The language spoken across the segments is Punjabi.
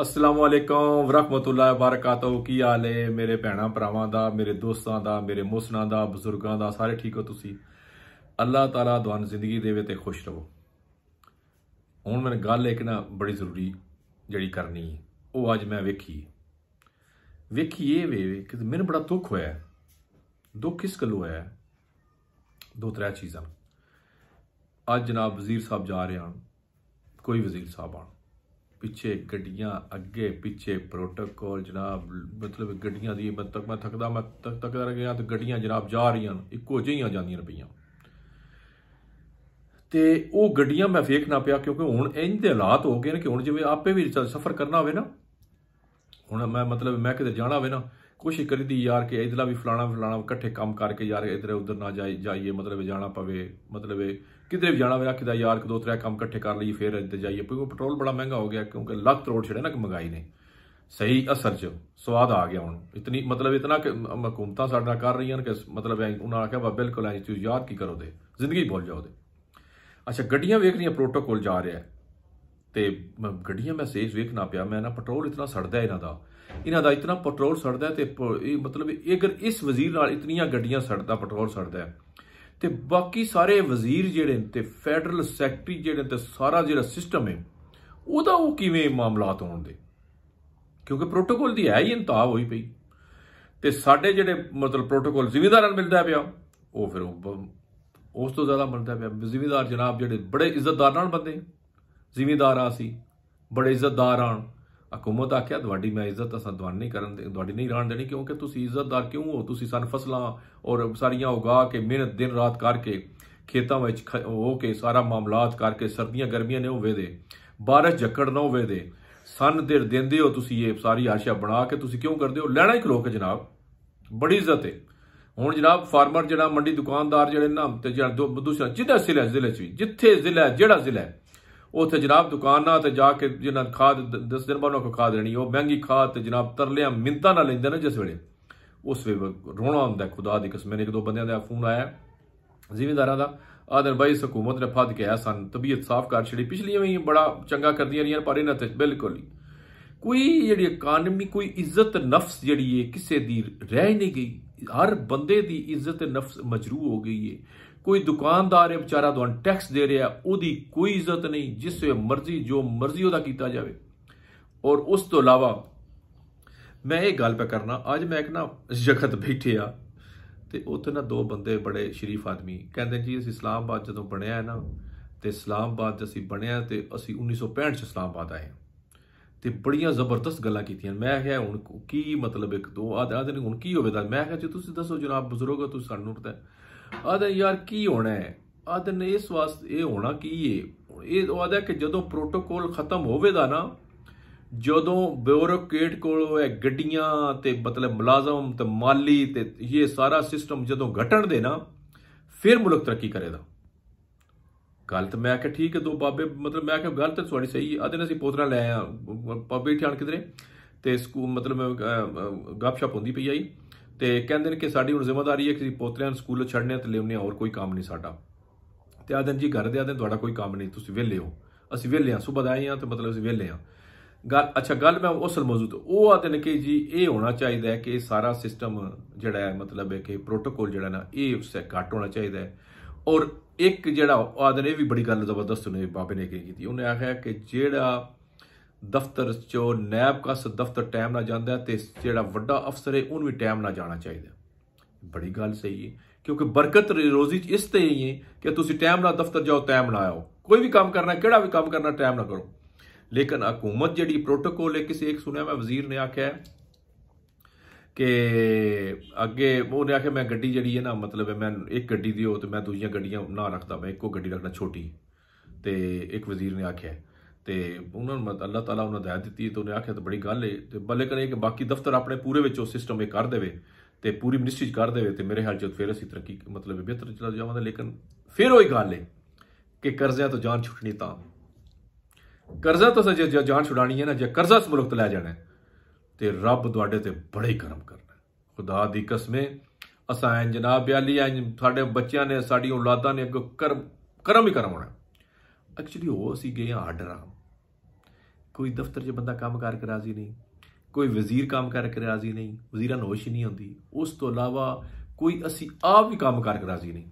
ਅਸਲਾਮੁ ਅਲੈਕਮ ਵਰਹਮਤੁਲਾਹ ਬਰਕਾਤਹੁ ਕੀ ਹਾਲ ਹੈ ਮੇਰੇ ਭੈਣਾ ਭਰਾਵਾਂ ਦਾ ਮੇਰੇ ਦੋਸਤਾਂ ਦਾ ਮੇਰੇ ਮੁਸਲਮਾਨਾਂ ਦਾ ਬਜ਼ੁਰਗਾਂ ਦਾ ਸਾਰੇ ਠੀਕ ਹੋ ਤੁਸੀਂ ਅੱਲਾਹ ਤਾਲਾ ਤੁਹਾਨੂੰ ਜ਼ਿੰਦਗੀ ਦੇਵੇ ਤੇ ਖੁਸ਼ ਰਹੋ ਹੁਣ ਮੈਂ ਗੱਲ ਇੱਕ ਨਾ ਬੜੀ ਜ਼ਰੂਰੀ ਜਿਹੜੀ ਕਰਨੀ ਹੈ ਉਹ ਅੱਜ ਮੈਂ ਵੇਖੀ ਵੇਖੀ ਇਹ ਵੇ ਕਿ ਮੈਨੂੰ ਬੜਾ ਦੁੱਖ ਹੋਇਆ ਦੁੱਖ ਕਿਸ ਗੱਲੋਂ ਹੋਇਆ ਦੋ ਤਰ੍ਹਾਂ ਚੀਜ਼ਾਂ ਅੱਜ ਜਨਾਬ ਵਜ਼ੀਰ ਸਾਹਿਬ ਜਾ ਰਹੇ ਹਨ ਕੋਈ ਵਜ਼ੀਰ ਸਾਹਿਬ ਆਣ ਪਿੱਛੇ ਗੱਡੀਆਂ ਅੱਗੇ ਪਿੱਛੇ ਪ੍ਰੋਟੋਕੋਲ ਜਨਾਬ ਮਤਲਬ ਗੱਡੀਆਂ ਦੀ ਮੈਂ ਤੱਕ ਮੈਂ ਥੱਕਦਾ ਮੈਂ ਤੱਕ ਤੱਕ ਰਹਿ ਗਿਆ ਤੇ ਗੱਡੀਆਂ ਜਨਾਬ ਜਾ ਰਹੀਆਂ ਇੱਕੋ ਜਿਹੀਆਂ ਜਾਂਦੀਆਂ ਪਈਆਂ ਤੇ ਉਹ ਗੱਡੀਆਂ ਮੈਂ ਵੇਖਣਾ ਪਿਆ ਕਿਉਂਕਿ ਹੁਣ ਇੰਜ ਦੇ ਹਾਲਾਤ ਹੋ ਗਏ ਨੇ ਕਿ ਹੁਣ ਜਿਵੇਂ ਆਪੇ ਵੀ ਸਫ਼ਰ ਕਰਨਾ ਹੋਵੇ ਨਾ ਹੁਣ ਮੈਂ ਮਤਲਬ ਮੈਂ ਕਿਤੇ ਜਾਣਾ ਹੋਵੇ ਨਾ ਕੋਸ਼ਿਸ਼ ਕਰੀਦੀ ਯਾਰ ਕਿ कि ਵੀ ਫਲਾਣਾ ਫਲਾਣਾ ਇਕੱਠੇ ਕੰਮ ਕਰਕੇ ਯਾਰ ਇਧਰ ਉਧਰ ਨਾ ਜਾਈ ਜਾਈਏ ਮਤਲਬ ਜਾਣਾ ਪਵੇ ਮਤਲਬ ਕਿਧਰੇ ਵੀ ਜਾਣਾ ਹੋਵੇ ਆਖਦਾ ਯਾਰ ਕਿ ਦੋ ਤਰੇ ਕੰਮ ਇਕੱਠੇ ਕਰ ਲਈ ਫੇਰ ਇੱਥੇ ਜਾਈਏ ਕਿਉਂਕਿ ਪੈਟਰੋਲ ਬੜਾ ਮਹਿੰਗਾ ਹੋ ਗਿਆ ਕਿਉਂਕਿ ਲੱਖ ਕਰੋੜ ਛੜੇ ਨਾ ਕਿ ਮਗਾਈ ਨੇ ਸਹੀ ਅਸਰ ਚ ਸਵਾਦ ਆ ਗਿਆ ਹੁਣ ਇਤਨੀ ਮਤਲਬ ਇਤਨਾ ਕਿ ਹਕੂਮਤਾਂ ਸਾਡਾ ਕਰ ਰਹੀਆਂ ਨੇ ਕਿ ਮਤਲਬ ਉਹਨਾਂ ਆਖਿਆ ਵਾ ਬਿਲਕੁਲ ਐਂ ਤੁਸੀਂ ਯਾਰ ਕੀ ਕਰੋ ਦੇ ਜ਼ਿੰਦਗੀ ਭੁੱਲ ਜਾਓ ਦੇ ਅੱਛਾ ਗੱਡੀਆਂ ਵੇਖ ਰਹੀਆਂ ਪ੍ਰੋਟੋਕੋਲ ਜਾ ਰਿਹਾ ਤੇ ਗੱਡੀਆਂ ਮੈਂ ਸੇਫ ਵੇਖਣਾ ਪਿਆ ਮੈਂ ਨਾ ਪੈਟਰੋਲ ਇਤਨਾ ਸੜਦਾ ਇਹਨਾਂ ਦਾ ਇਹਨਾਂ ਦਾ ਇਤਨਾ ਪੈਟਰੋਲ ਸੜਦਾ ਤੇ ਇਹ ਮਤਲਬ ਇਹ ਅਗਰ ਇਸ ਵਜ਼ੀਰ ਨਾਲ ਇਤਨੀਆਂ ਗੱਡੀਆਂ ਸੜਦਾ ਪੈਟਰੋਲ ਸੜਦਾ ਤੇ ਬਾਕੀ ਸਾਰੇ ਵਜ਼ੀਰ ਜਿਹੜੇ ਤੇ ਫੈਡਰਲ ਸੈਕਟਰੀ ਜਿਹੜੇ ਤੇ ਸਾਰਾ ਜਿਹੜਾ ਸਿਸਟਮ ਹੈ ਉਹਦਾ ਉਹ ਕਿਵੇਂ ਮਾਮਲਾਤ ਹੋਣ ਦੇ ਕਿਉਂਕਿ ਪ੍ਰੋਟੋਕੋਲ ਦੀ ਹੈ ਹੀ ਇੰਤਾਬ ਹੋਈ ਪਈ ਤੇ ਸਾਡੇ ਜਿਹੜੇ ਮਤਲਬ ਪ੍ਰੋਟੋਕੋਲ ਜ਼ਿੰਮੇਦਾਰਾਂ ਮਿਲਦਾ ਪਿਆ ਉਹ ਫਿਰ ਉਸ ਤੋਂ ਜ਼ਿਆਦਾ ਮਿਲਦਾ ਪਿਆ ਜ਼ਿੰਮੇਦਾਰ ਜਨਾਬ ਜਿਹੜੇ ਬੜੇ ਇੱਜ਼ਤਦਾਰ ਨਾਲ ਬੰਦੇ ਜ਼ਿਮੀਦਾਰ ਆ ਸੀ ਬੜੇ ਇੱਜ਼ਤਦਾਰ ਆਣ ਹਕੂਮਤ ਆਖਿਆ ਤੁਹਾਡੀ ਮੈਂ ਇੱਜ਼ਤ ਅਸਾਂ ਦਵਾਨ ਨਹੀਂ ਕਰਨ ਦੇ ਤੁਹਾਡੀ ਨਹੀਂ ਰਾਣ ਦੇਣੀ ਕਿਉਂਕਿ ਤੁਸੀਂ ਇੱਜ਼ਤਦਾਰ ਕਿਉਂ ਹੋ ਤੁਸੀਂ ਸਨ ਫਸਲਾਂ ਔਰ ਸਾਰੀਆਂ ਉਗਾ ਕੇ ਮਿਹਨਤ ਦਿਨ ਰਾਤ ਕਰਕੇ ਖੇਤਾਂ ਵਿੱਚ ਹੋ ਕੇ ਸਾਰਾ ਮਾਮਲਾਤ ਕਰਕੇ ਸਰਦੀਆਂ ਗਰਮੀਆਂ ਨੇ ਹੋਵੇ ਦੇ ਬਾਰਿਸ਼ ਜੱਕੜ ਨਾ ਹੋਵੇ ਦੇ ਸਨ ਦੇ ਦਿੰਦੇ ਹੋ ਤੁਸੀਂ ਇਹ ਸਾਰੀ ਆਸ਼ਾ ਬਣਾ ਕੇ ਤੁਸੀਂ ਕਿਉਂ ਕਰਦੇ ਹੋ ਲੈਣਾ ਹੀ ਕੇ ਜਨਾਬ ਬੜੀ ਇੱਜ਼ਤ ਹੈ ਹੁਣ ਜਨਾਬ ਫਾਰਮਰ ਜਿਹੜਾ ਮੰਡੀ ਦੁਕਾਨਦਾਰ ਜਿਹੜੇ ਨਾਮ ਤੇ ਜਿਹੜਾ ਦੂਸਰਾ ਜਿੱਦਾਂ ਜ਼ਿਲ੍ਹਾ ਜ਼ਿਲ੍ਹੇ ਚ ਜਿੱਥੇ ਜ਼ਿਲ੍ਹਾ ਜਿਹੜਾ ਜ਼ਿਲ੍ਹਾ ਉੱਥੇ ਜਨਾਬ ਦੁਕਾਨਾਂ ਤੇ ਜਾ ਕੇ ਜਿਹਨਾਂ ਖਾਦ 10 ਦਿਨ ਬਾਅਦ ਉਹਨਾਂ ਕੋ ਖਾਦ ਲੈਣੀ ਉਹ ਮਹਿੰਗੀ ਖਾਦ ਤੇ ਜਨਾਬ ਤਰਲਿਆਂ ਮਿੰਤਾਂ ਨਾਲ ਲੈਂਦੇ ਨੇ ਜਿਸ ਵੇਲੇ ਉਸ ਵੇਲੇ ਰੋਣਾ ਹੁੰਦਾ ਖੁਦਾ ਦੀ ਕਸਮ ਮੈਨੂੰ ਇੱਕ ਦੋ ਬੰਦਿਆਂ ਦਾ ਫੋਨ ਆਇਆ ਜ਼ਿਮੀਂਦਾਰਾਂ ਦਾ ਆਦਰ ਬਾਈ ਹਕੂਮਤ ਨੇ ਫੱਦ ਕੇ ਆਸਨ ਤਬੀਅਤ ਸਾਫ਼ ਕਰ ਛੜੀ ਪਿਛਲੀਆਂ ਵੀ ਬੜਾ ਚੰਗਾ ਕਰਦੀਆਂ ਰਹੀਆਂ ਪਰ ਇਹਨਾਂ ਤੇ ਬਿਲਕੁਲ ਨਹੀਂ ਕੋਈ ਜਿਹੜੀ ਇਕਾਨਮੀ ਕੋਈ ਇੱਜ਼ਤ ਨਫਸ ਜਿਹੜੀ ਹੈ ਕਿਸੇ ਦੀ ਰਹਿ ਨਹੀਂ ਗਈ ਹਰ ਬੰਦੇ ਦੀ ਇੱਜ਼ਤ ਨਫਸ ਮਜਰੂ ਹੋ ਗਈ ਹੈ ਕੋਈ ਦੁਕਾਨਦਾਰ ਹੈ ਵਿਚਾਰਾ ਤੁਹਾਨੂੰ ਟੈਕਸ ਦੇ ਰਿਹਾ ਉਹਦੀ ਕੋਈ ਇੱਜ਼ਤ ਨਹੀਂ ਜਿਸ ਵੇ ਮਰਜ਼ੀ ਜੋ ਮਰਜ਼ੀ ਉਹਦਾ ਕੀਤਾ ਜਾਵੇ ਔਰ ਉਸ ਤੋਂ ਇਲਾਵਾ ਮੈਂ ਇਹ ਗੱਲ ਪੇ ਕਰਨਾ ਅੱਜ ਮੈਂ ਇੱਕ ਨਾ ਜਖਤ ਬੈਠੇ ਆ ਤੇ ਉੱਥੇ ਨਾ ਦੋ ਬੰਦੇ ਬੜੇ ਸ਼ਰੀਫ ਆਦਮੀ ਕਹਿੰਦੇ ਜੀ ਅਸੀਂ ਇਸਲਾਮਾਬਾਦ ਜਦੋਂ ਬਣਿਆ ਹੈ ਨਾ ਤੇ ਇਸਲਾਮਾਬਾਦ ਜਦ ਅਸੀਂ ਬਣਿਆ ਤੇ ਅਸੀਂ 1965 ਚ ਇਸਲਾਮਾਬਾਦ ਆਏ ਤੇ ਬੜੀਆਂ ਜ਼ਬਰਦਸਤ ਗੱਲਾਂ ਕੀਤੀਆਂ ਮੈਂ ਕਿਹਾ ਹੁਣ ਕੀ ਮਤਲਬ ਇੱਕ ਦੋ ਆਦ ਦਿਨ ਨੇ ਹੁਣ ਕੀ ਹੋਵੇਗਾ ਮੈਂ ਕਿਹਾ ਜੀ ਤੁਸੀਂ ਦੱਸੋ ਜਨਾਬ ਬਜ਼ੁਰਗ ਤੁਸੀਂ ਸਾਨੂੰ ਪਤਾ ਆਦਾ ਯਾਰ ਕੀ ਹੋਣਾ ਹੈ ਆਦਨ ਨੇ ਇਸ ਵਾਸਤੇ ਇਹ ਹੋਣਾ ਕੀ ਹੈ ਇਹ ਆਦਾ ਕਿ ਜਦੋਂ ਪ੍ਰੋਟੋਕੋਲ ਖਤਮ ਹੋਵੇਗਾ ਨਾ ਜਦੋਂ ਬਿਊਰੋਕ੍ਰੇਟ ਕੋਲ ਹੋਏ ਗੱਡੀਆਂ ਤੇ ਮਤਲਬ ਮੁਲਾਜ਼ਮ ਤੇ ਮਾਲੀ ਤੇ ਇਹ ਸਾਰਾ ਸਿਸਟਮ ਜਦੋਂ ਘਟਣ ਦੇ ਨਾ ਫਿਰ ਮੁਲਕ ਤਰੱਕੀ ਕਰੇਗਾ ਗੱਲ ਤਾਂ ਮੈਂ ਕਿਹਾ ਠੀਕ ਹੈ ਦੋ ਬਾਬੇ ਮਤਲਬ ਮੈਂ ਕਿਹਾ ਗੱਲ ਤਾਂ ਤੁਹਾਡੀ ਸਹੀ ਹੈ ਅਦਨ ਅਸੀਂ ਪੋਤਰਾ ਲੈ ਆ ਬਾਬੇ ਠਾਣ ਕਿਧਰੇ ਤੇ ਸਕੂਲ ਮਤਲਬ ਗੱਪਸ਼ਪ ਹੁੰਦੀ ਪਈ ਆਈ ਤੇ ਕਹਿੰਦੇ ਨੇ ਕਿ ਸਾਡੀ ਹੁਣ ਜ਼ਿੰਮੇਵਾਰੀ ਹੈ ਕਿ ਅਸੀਂ ਪੋਤਰਿਆਂ ਨੂੰ ਸਕੂਲ ਛੱਡਨੇ ਤੇ ਲੈਉਣੇ ਹੋਰ ਕੋਈ ਕੰਮ ਨਹੀਂ ਸਾਡਾ ਤੇ ਆਦਨ ਜੀ ਘਰ ਦੇ ਆਦਨ ਤੁਹਾਡਾ ਕੋਈ ਕੰਮ ਨਹੀਂ ਤੁਸੀਂ ਵਿਹਲੇ ਹੋ ਅਸੀਂ ਵਿਹਲੇ ਆ ਸਵੇਰ ਆਏ ਆ ਤੇ ਮਤਲਬ ਅਸੀਂ ਵਿਹਲੇ ਆ ਗੱਲ ਅੱਛਾ ਗੱਲ ਮੈਂ ਉਸਲ ਮੌਜੂਦ ਉਹ ਆਦਨ ਕਿ ਜੀ ਇਹ ਹੋਣਾ ਚਾਹੀਦਾ ਹੈ ਕਿ ਸਾਰਾ ਸਿਸਟਮ ਜਿਹੜਾ ਹੈ ਮਤਲਬ ਹੈ ਕਿ ਪ੍ਰੋਟੋਕੋਲ ਜਿਹੜਾ ਨਾ ਇਹ ਉਸ ਸੇ ਘੱਟ ਹੋਣਾ ਚਾਹੀਦਾ ਹੈ ਔਰ ਇੱਕ ਜਿਹੜਾ ਆਦਨ ਇਹ ਵੀ ਬੜੀ ਗੱਲ ਜ਼ਬਰਦਸਤ ਨੇ ਬਾਬੇ ਨੇ ਕੀਤੀ ਉਹਨੇ ਆਖਿਆ ਕਿ ਜਿਹੜਾ ਦਫ਼ਤਰ ਚੋ ਨੈਬ ਕਸ ਦਫ਼ਤਰ ਟਾਈਮ ਨਾਲ ਜਾਂਦਾ ਤੇ ਜਿਹੜਾ ਵੱਡਾ ਅਫਸਰ ਹੈ ਉਹਨੂੰ ਵੀ ਟਾਈਮ ਨਾਲ ਜਾਣਾ ਚਾਹੀਦਾ ਬੜੀ ਗੱਲ ਸਹੀ ਹੈ ਕਿਉਂਕਿ ਬਰਕਤ ਰੋਜ਼ੀ ਇਸ ਤੇ ਹੀ ਹੈ ਕਿ ਤੁਸੀਂ ਟਾਈਮ ਨਾਲ ਦਫ਼ਤਰ ਜਾਓ ਟਾਈਮ ਨਾਲ ਆਓ ਕੋਈ ਵੀ ਕੰਮ ਕਰਨਾ ਕਿਹੜਾ ਵੀ ਕੰਮ ਕਰਨਾ ਟਾਈਮ ਨਾਲ ਕਰੋ ਲੇਕਿਨ ਹਕੂਮਤ ਜਿਹੜੀ ਪ੍ਰੋਟੋਕੋਲ ਹੈ ਕਿਸੇ ਇੱਕ ਸੁਣਿਆ ਮੈਂ ਵਜ਼ੀਰ ਨੇ ਆਖਿਆ ਕਿ ਅੱਗੇ ਉਹਨੇ ਆਖਿਆ ਮੈਂ ਗੱਡੀ ਜਿਹੜੀ ਹੈ ਨਾ ਮਤਲਬ ਹੈ ਮੈਂ ਇੱਕ ਗੱਡੀ ਦਿਓ ਤੇ ਮੈਂ ਦੂਜੀਆਂ ਗੱਡੀਆਂ ਨਾ ਰੱਖਦਾ ਮੈਂ ਇੱਕੋ ਗੱਡੀ ਰੱਖਣਾ ਛੋਟੀ ਤੇ ਇੱਕ ਵਜ਼ੀਰ ਨੇ ਆਖਿਆ ਤੇ ਉਹਨਾਂ ਨੂੰ ਅੱਲਾਹ ਤਾਲਾ ਉਹਨਾਂ ਦਾ ਦਿੱਤੀ ਤੇ ਉਹਨੇ ਆਖਿਆ ਤਾਂ ਬੜੀ ਗੱਲ ਏ ਤੇ ਬੱਲੇ ਕਰੇ ਕਿ ਬਾਕੀ ਦਫ਼ਤਰ ਆਪਣੇ ਪੂਰੇ ਵਿੱਚ ਉਹ ਸਿਸਟਮ ਇਹ ਕਰ ਦੇਵੇ ਤੇ ਪੂਰੀ ਮਿਨਿਸਟਰੀ ਚ ਕਰ ਦੇਵੇ ਤੇ ਮੇਰੇ ਹਾਲ ਚ ਫਿਰ ਅਸੀਂ ਤਰੱਕੀ ਮਤਲਬ ਬਿਹਤਰ ਚਲਾ ਜਾਵਾਂਗੇ ਲੇਕਿਨ ਫਿਰ ਹੀ ਗੱਲ ਏ ਕਿ ਕਰਜ਼ਿਆਂ ਤੋਂ ਜਾਨ ਛੁੱਟਣੀ ਤਾਂ ਕਰਜ਼ਾ ਤਾਂ ਜੇ ਜਾਨ ਛੁਡਾਣੀ ਹੈ ਨਾ ਜੇ ਕਰਜ਼ਾ ਇਸ ਲੈ ਜਾਣਾ ਤੇ ਰੱਬ ਤੁਹਾਡੇ ਤੇ ਬੜੇ ਕਰਮ ਕਰਨਾ ਖੁਦਾ ਦੀ ਕਸਮੇ ਅਸਾਂ ਜਨਾਬ ਬਿਆਲੀ ਸਾਡੇ ਬੱਚਿਆਂ ਨੇ ਸਾਡੀ ਔਲਾਦਾਂ ਨੇ ਅੱਗੇ ਕਰਮ ਕਰਮ ਹੀ ਕਰਮ ਹੋਣਾ ਐਕਚੁਅਲੀ ਉਹ ਸੀਗੇ ਆਰਡਰ ਆ ਕੋਈ ਦਫ਼ਤਰ 'ਚ ਬੰਦਾ ਕੰਮ ਕਰ ਰਾਜ਼ੀ ਨਹੀਂ ਕੋਈ ਵਜ਼ੀਰ ਕੰਮ ਕਰਕੇ ਰਾਜ਼ੀ ਨਹੀਂ ਵਜ਼ੀਰਾਂ ਨੋਸ਼ ਨਹੀਂ ਹੁੰਦੀ ਉਸ ਤੋਂ ਇਲਾਵਾ ਕੋਈ ਅਸੀਂ ਆਪ ਵੀ ਕੰਮ ਕਰਕੇ ਰਾਜ਼ੀ ਨਹੀਂ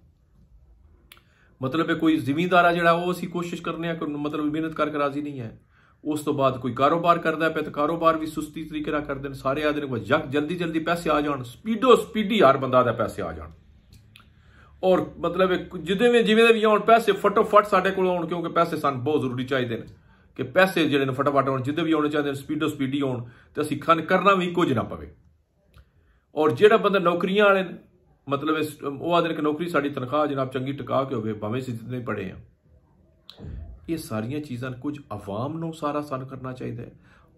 ਮਤਲਬ ਹੈ ਕੋਈ ਜ਼ਿਮੀਂਦਾਰ ਆ ਜਿਹੜਾ ਉਹ ਅਸੀਂ ਕੋਸ਼ਿਸ਼ ਕਰਨੇ ਆ ਮਤਲਬ ਮਿਹਨਤ ਕਰਕੇ ਰਾਜ਼ੀ ਨਹੀਂ ਹੈ ਉਸ ਤੋਂ ਬਾਅਦ ਕੋਈ ਕਾਰੋਬਾਰ ਕਰਦਾ ਪਿਆ ਤਾਂ ਕਾਰੋਬਾਰ ਵੀ ਸੁਸਤੀ ਤਰੀਕੇ ਨਾਲ ਕਰਦੇ ਨੇ ਸਾਰੇ ਆਦਮੀ ਕੋਲ ਜਲਦੀ ਜਲਦੀ ਪੈਸੇ ਆ ਜਾਣ ਸਪੀਡੋ ਸਪੀਡੀ ਹਰ ਬੰਦਾ ਦਾ ਪੈਸੇ ਆ ਜਾਣ ਔਰ ਮਤਲਬ ਜਿਦੇ ਵੀ ਜਿਵੇਂ ਦੇ ਵੀ ਆਉਣ ਪੈਸੇ ਫਟਾਫਟ ਸਾਡੇ ਕੋਲ ਆਉਣ ਕਿਉਂਕਿ ਪੈਸੇ ਸਾਨੂੰ ਬਹੁਤ ਜ਼ਰੂਰੀ ਚਾਹੀਦੇ ਨੇ ਕਿ ਪੈਸੇ ਜਿਹੜੇ ਨੇ ਫਟਾਫਟ ਆਉਣ ਜਿੱਦੇ ਵੀ ਆਉਣੇ ਚਾਹੀਦੇ ਨੇ ਸਪੀਡੋ ਸਪੀਡੀ ਆਉਣ ਤੇ ਅਸੀਂ ਖਨ ਕਰਨਾ ਵੀ ਕੁਝ ਨਾ ਪਵੇ ਔਰ ਜਿਹੜਾ ਬੰਦਾ ਨੌਕਰੀਆਂ ਵਾਲੇ ਮਤਲਬ ਉਹ ਆਦਨ ਕਿ ਨੌਕਰੀ ਸਾਡੀ ਤਨਖਾਹ ਜਨਾਬ ਚੰਗੀ ਟਿਕਾ ਕੇ ਹੋਵੇ ਭਾਵੇਂ ਸਿੱਧੇ ਜਿੰਨੇ ਪੜੇ ਆ ਇਹ ਸਾਰੀਆਂ ਚੀਜ਼ਾਂ ਕੁਝ ਆਵਾਮ ਨੂੰ ਸਾਰਾ ਸਨ ਕਰਨਾ ਚਾਹੀਦਾ ਹੈ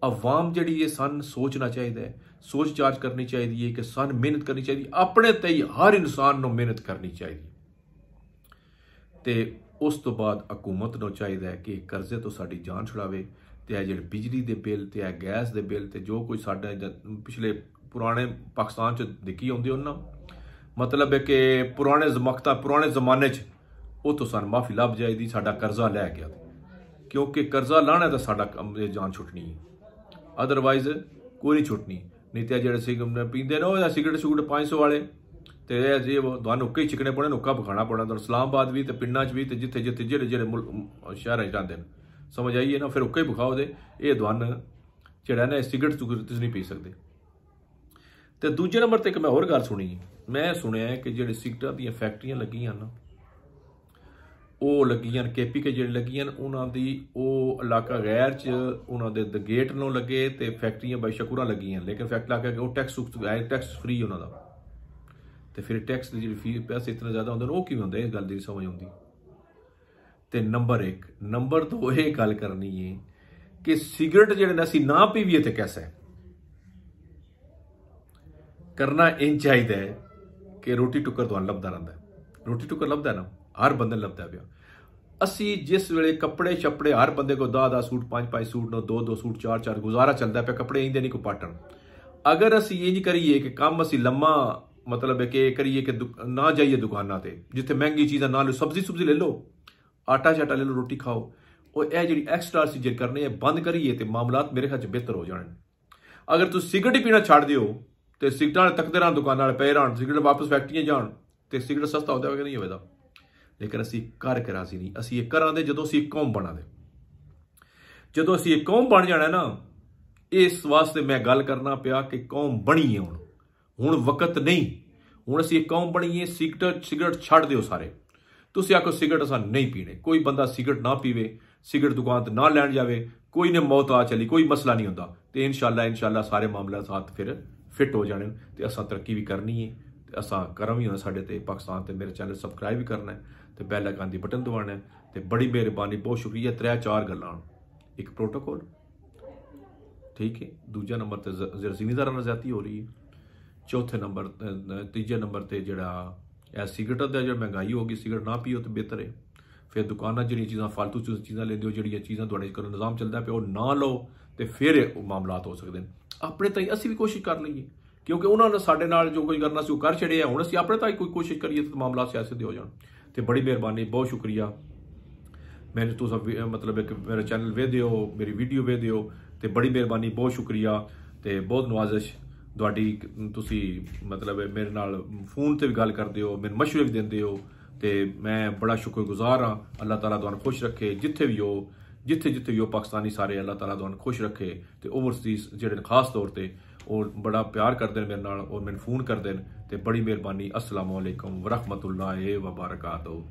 ਆਵਾਮ ਜਿਹੜੀ ਇਹ ਸਨ ਸੋਚਣਾ ਚਾਹੀਦਾ ਹੈ ਸੋਚ ਚਾਰਜ ਕਰਨੀ ਚਾਹੀਦੀ ਹੈ ਕਿ ਸਨ ਮਿਹਨਤ ਕਰਨੀ ਚਾਹੀਦੀ ਆਪਣੇ ਤੇ ਹੀ ਹਰ ਇਨਸਾਨ ਨੂੰ ਮਿਹਨਤ ਕਰਨੀ ਚਾਹੀਦੀ ਤੇ ਉਸ ਤੋਂ ਬਾਅਦ ਹਕੂਮਤ ਨੂੰ ਚਾਹੀਦਾ ਹੈ ਕਿ ਕਰਜ਼ੇ ਤੋਂ ਸਾਡੀ ਜਾਨ ਛੁਡਾਵੇ ਤੇ ਇਹ ਜਿਹੜੇ ਬਿਜਲੀ ਦੇ ਬਿੱਲ ਤੇ ਇਹ ਗੈਸ ਦੇ ਬਿੱਲ ਤੇ ਜੋ ਕੋਈ ਸਾਡੇ ਪਿਛਲੇ ਪੁਰਾਣੇ ਪਾਕਿਸਤਾਨ ਚ ਦਿੱਕੀ ਆਉਂਦੇ ਉਹਨਾਂ ਮਤਲਬ ਹੈ ਕਿ ਪੁਰਾਣੇ ਜ਼ਮਖਤਾ ਪੁਰਾਣੇ ਜ਼ਮਾਨੇ ਚ ਉਹ ਤੋਂ ਸਾਨੂੰ ਮਾਫੀ ਲੱਭ ਜਾਏਦੀ ਸਾਡਾ ਕਰਜ਼ਾ ਲੈ ਗਿਆ ਕਿਉਂਕਿ ਕਰਜ਼ਾ ਲਾਣਾ ਤਾਂ ਸਾਡਾ ਜਾਨ ਛੁੱਟਣੀ ਹੈ ਅਦਰਵਾਈਜ਼ ਕੋਈ ਨਹੀਂ ਛੁੱਟਣੀ ਨਹੀਂ ਤੇ ਜਿਹੜੇ ਸਿਗਮ ਪੀਂਦੇ ਨੇ ਉਹ ਸਿਗਰਟ ਸ਼ੂਟ 500 ਵਾਲੇ ਤੇ ਇਹ ਜੀ ਤੁਹਾਨੂੰ ਉੱਕੇ ਚਿਕਣੇ ਪੜੇ ਨੁੱਕਾ ਪਖਾਣਾ ਪੜਾ ਤੁਹਾਨੂੰ ਸਲਾਮਬਾਦ ਵੀ ਤੇ ਪਿੰਡਾਂ 'ਚ ਵੀ ਤੇ ਜਿੱਥੇ ਜਿੱਥੇ ਜਿਹੜੇ ਜਿਹੜੇ ਸ਼ਹਿਰਾਂ 'ਚ ਜਾਂਦੇ ਨੇ ਸਮਝ ਆਈਏ ਨਾ ਫਿਰ ਉੱਕੇ ਬਖਾਓ ਦੇ ਇਹ ਦਵਨ ਜਿਹੜਾ ਨੇ ਸਿਗਰਟ ਤੁਸੀਂ ਨਹੀਂ ਪੀ ਸਕਦੇ ਤੇ ਦੂਜੇ ਨੰਬਰ ਤੇ ਇੱਕ ਮੈਂ ਹੋਰ ਗੱਲ ਸੁਣੀ ਮੈਂ ਸੁਣਿਆ ਕਿ ਜਿਹੜੇ ਸਿਗਰਟਾਂ ਦੀਆਂ ਫੈਕਟਰੀਆਂ ਲੱਗੀਆਂ ਨਾ ਉਹ ਲੱਗੀਆਂ ਕੇਪੀ ਕੇ ਜਿਹੜੇ ਲੱਗੀਆਂ ਉਹਨਾਂ ਦੀ ਉਹ ਇਲਾਕਾ ਗੈਰ ਚ ਉਹਨਾਂ ਦੇ ਗੇਟ ਨੂੰ ਲੱਗੇ ਤੇ ਫੈਕਟਰੀਆਂ ਬਾਈ ਸ਼ਕੂਰਾ ਲੱਗੀਆਂ ਲੇਕਿਨ ਫੈਕਟ ਲਾ ਕਿ ਉਹ ਟੈਕਸ ਟੈਕਸ ਫ੍ਰੀ ਉਹਨਾਂ ਦਾ ਤੇ ਫਿਰ ਟੈਕਸ ਦੀ ਜਿਹੜੀ ਫੀ ਪੈਸੇ ਇਤਨਾ ਜ਼ਿਆਦਾ ਹੁੰਦੇ ਨੇ ਉਹ ਕਿਵੇਂ ਹੁੰਦੇ ਇਸ ਗੱਲ ਦੀ ਸਮਝ ਆਉਂਦੀ ਤੇ ਨੰਬਰ 1 ਨੰਬਰ 2 ਇਹ ਗੱਲ ਕਰਨੀ ਹੈ ਕਿ ਸਿਗਰਟ ਜਿਹੜੇ ਨੇ ਅਸੀਂ ਨਾ ਪੀਵੀਏ ਤੇ ਹੈ ਕਰਨਾ ਇੰਚ ਚਾਹੀਦਾ ਹੈ ਕਿ ਰੋਟੀ ਟੁੱਕਰ ਤੁਹਾਨੂੰ ਲੱਭਦਾ ਰਹਿੰਦਾ ਰੋਟੀ ਟੁੱਕਰ ਲੱਭਦਾ ਨਾ ਹਰ ਬੰਦੇ ਨੂੰ ਲੱਭਦਾ ਪਿਆ ਅਸੀਂ ਜਿਸ ਵੇਲੇ ਕੱਪੜੇ ਛੱਪੜੇ ਹਰ ਬੰਦੇ ਕੋ 10 10 ਸੂਟ 5 5 ਸੂਟ ਨੋ 2 2 ਸੂਟ 4 4 ਗੁਜ਼ਾਰਾ ਚੱਲਦਾ ਪਿਆ ਕੱਪੜੇ ਇੰਦੇ ਨਹੀਂ ਕੋ ਪਾਟਣ ਅਗਰ ਅਸੀਂ ਇੰਜ ਕਰੀਏ ਕਿ ਕੰਮ ਅਸੀਂ ਲੰਮਾ ਮਤਲਬ ਹੈ ਕਿ ਕਰੀਏ ਕਿ ਨਾ ਜਾਈਏ ਦੁਕਾਨਾਂ ਤੇ ਜਿੱਥੇ ਮਹਿੰਗੀ ਚੀਜ਼ਾਂ ਨਾ ਲਓ ਸਬਜ਼ੀ ਸੁਬਜ਼ੀ ਲੈ ਲਓ ਆਟਾ ਛਾਟਾ ਲੈ ਲਓ ਰੋਟੀ ਖਾਓ ਉਹ ਇਹ ਜਿਹੜੀ ਐਕਸਟਰਾ ਸੀ ਜੇ ਕਰਨੇ ਆ ਬੰਦ ਕਰੀਏ ਤੇ ਮਾਮਲਾਤ ਮੇਰੇ ਖਿਆਲ ਚ ਬਿਹਤਰ ਹੋ ਜਾਣਗੇ ਅਗਰ ਤੁਸੀਂ ਸਿਗਰਟ ਪੀਣਾ ਛੱਡ ਦਿਓ ਤੇ ਸਿਗਰਟਾਂ ਦੇ ਰਾਂ ਦੁਕਾਨਾਂ ਵਾਲੇ ਪੈਰਾਂ ਸਿਗਰਟ ਵਾਪਸ ਫੈਕਟਰੀਆਂ ਜਾਣ ਤੇ ਸਿਗਰਟ ਸਸਤਾ ਹੁੰਦਾ ਹੋਵੇਗਾ ਨਹੀਂ ਹੋਵੇਗਾ ਲੇਕਿਨ ਅਸੀਂ ਕਰ ਸੀ ਨਹੀਂ ਅਸੀਂ ਇਹ ਕਰਾਂ ਦੇ ਜਦੋਂ ਅਸੀਂ ਇੱਕ ਕੌਮ ਦੇ ਜਦੋਂ ਅਸੀਂ ਇੱਕ ਕੌਮ ਬਣ ਜਾਣਾ ਨਾ ਇਸ ਵਾਸਤੇ ਮੈਂ ਗੱਲ ਕਰਨਾ ਪਿਆ ਕਿ ਕੌਮ ਬਣੀ ਹੈ ਹੁਣ ਹੁਣ ਵਕਤ ਨਹੀਂ ਹੁਣ ਅਸੀਂ ਇੱਕ ਕੌਮ ਬਣੀਏ ਸਿਗਰਟ ਸਿਗਰਟ ਛੱਡ ਦਿਓ ਸਾਰੇ ਤੁਸੀਂ ਆਖੋ ਸਿਗਰਟ ਅਸਾਂ ਨਹੀਂ ਪੀਣੇ ਕੋਈ ਬੰਦਾ ਸਿਗਰਟ ਨਾ ਪੀਵੇ ਸਿਗਰਟ ਦੁਕਾਨ ਤੇ ਨਾ ਲੈਣ ਜਾਵੇ ਕੋਈ ਨੇ ਮੌਤ ਆ ਚਲੀ ਕੋਈ ਮਸਲਾ ਨਹੀਂ ਹੁੰਦਾ ਤੇ ਇਨਸ਼ਾਅੱਲਾ ਇਨਸ਼ਾਅੱਲਾ ਸਾਰੇ ਮਾਮਲੇ ਸਾਥ ਫਿਰ ਫਿੱਟ ਹੋ ਜਾਣੇ ਤੇ ਅਸਾਂ ਤਰੱਕੀ ਵੀ ਕਰਨੀ ਹੈ ਤੇ ਅਸਾਂ ਕਰਮ ਵੀ ਹੋਣਾ ਸਾਡੇ ਤੇ ਪਾਕਿਸਤਾਨ ਤੇ ਮੇਰੇ ਚੈਨਲ ਸਬਸਕ੍ਰਾਈਬ ਵੀ ਕਰਨਾ ਹੈ ਤੇ ਬੈਲ ਆਈਕਨ ਦੀ ਬਟਨ ਦਬਾਣਾ ਤੇ ਬੜੀ ਮਿਹਰਬਾਨੀ ਬਹੁਤ ਸ਼ੁਕਰੀਆ ਤਰੇ ਚਾਰ ਗੱਲਾਂ ਇੱਕ ਪ੍ਰੋਟੋਕੋਲ ਠੀਕ ਹੈ ਦੂਜਾ ਨੰਬਰ ਤੇ ਜ਼ਰਜ਼ੀਨੀ ਦਾ ਜ਼ਿਆਤੀ ਹੋ ਰਹੀ ਹੈ ਚੌਥੇ ਨੰਬਰ ਤੀਜੇ ਨੰਬਰ ਤੇ ਜਿਹੜਾ ਐ ਸਿਗਰਟ ਦਾ ਜਿਹੜਾ ਮਹਿੰਗਾਈ ਹੋ ਗਈ ਸਿਗਰਟ ਨਾ ਪੀਓ ਤੇ ਬਿਹਤਰ ਹੈ ਫਿਰ ਦੁਕਾਨਾਂ ਜਿਹੜੀਆਂ ਚੀਜ਼ਾਂ ਫालतू ਚੀਜ਼ਾਂ ਲੈਂਦੇ ਹੋ ਜਿਹੜੀਆਂ ਚੀਜ਼ਾਂ ਤੁਹਾਡੇ ਕੋਲ ਨਿਜ਼ਾਮ ਚੱਲਦਾ ਪਿਆ ਉਹ ਨਾ ਲਓ ਤੇ ਫਿਰ ਉਹ ਮਾਮਲਾਤ ਹੋ ਸਕਦੇ ਨੇ ਆਪਣੇ ਤਾਂ ਅਸੀਂ ਵੀ ਕੋਸ਼ਿਸ਼ ਕਰ ਲਈਏ ਕਿਉਂਕਿ ਉਹਨਾਂ ਨੇ ਸਾਡੇ ਨਾਲ ਜੋ ਕੁਝ ਕਰਨਾ ਸੀ ਉਹ ਕਰ ਛੜਿਆ ਹੁਣ ਅਸੀਂ ਆਪਣੇ ਤਾਂ ਕੋਈ ਕੋਸ਼ਿਸ਼ ਕਰੀਏ ਤਾਂ ਮਾਮਲਾ ਸਿਆਸਤ ਦੇ ਹੋ ਜਾਣ ਤੇ ਬੜੀ ਮਿਹਰਬਾਨੀ ਬਹੁਤ ਸ਼ੁਕਰੀਆ ਮੈਨੂੰ ਤੁਸੀਂ ਮਤਲਬ ਕਿ ਮੇਰਾ ਚੈਨਲ ਵੇਖ ਦਿਓ ਮੇਰੀ ਵੀਡੀਓ ਵੇਖ ਦਿਓ ਤੇ ਬੜੀ ਮਿਹਰਬਾਨੀ ਬਹੁਤ ਸ਼ੁਕਰੀਆ ਤੇ ਬਹੁਤ ਨਵਾਜ਼ਿਸ਼ ਤੁਹਾਡੀ ਤੁਸੀਂ ਮਤਲਬ ਮੇਰੇ ਨਾਲ ਫੋਨ ਤੇ ਵੀ ਗੱਲ ਕਰਦੇ ਹੋ ਮੈਨੂੰ ਮਸ਼ਵਰੇ ਵੀ ਦਿੰਦੇ ਹੋ ਤੇ ਮੈਂ ਬੜਾ ਸ਼ੁਕਰਗੁਜ਼ਾਰ ਹਾਂ ਅੱਲਾਹ ਤਾਲਾ ਤੁਹਾਨੂੰ ਖੁਸ਼ ਰੱਖੇ ਜਿੱਥੇ ਵੀ ਹੋ ਜਿੱਥੇ ਜਿੱਥੇ ਵੀ ਹੋ ਪਾਕਿਸਤਾਨੀ ਸਾਰੇ ਅੱਲਾਹ ਤਾਲਾ ਤੁਹਾਨੂੰ ਖੁਸ਼ ਰੱਖੇ ਤੇ ਓਵਰਸੀਜ਼ ਜਿਹੜੇ ਖਾਸ ਤੌਰ ਤੇ ਉਹ ਬੜਾ ਪਿਆਰ ਕਰਦੇ ਨੇ ਮੇਰੇ ਨਾਲ ਔਰ ਮੈਨੂੰ ਫੋਨ ਕਰਦੇ ਨੇ ਤੇ ਬੜੀ ਮਿਹਰਬਾਨੀ ਅਸਲਾਮੁਅਲੈਕਮ ਵਰਹਮਤੁਲਲਾਹ ਵਬਰਕਾਤੋ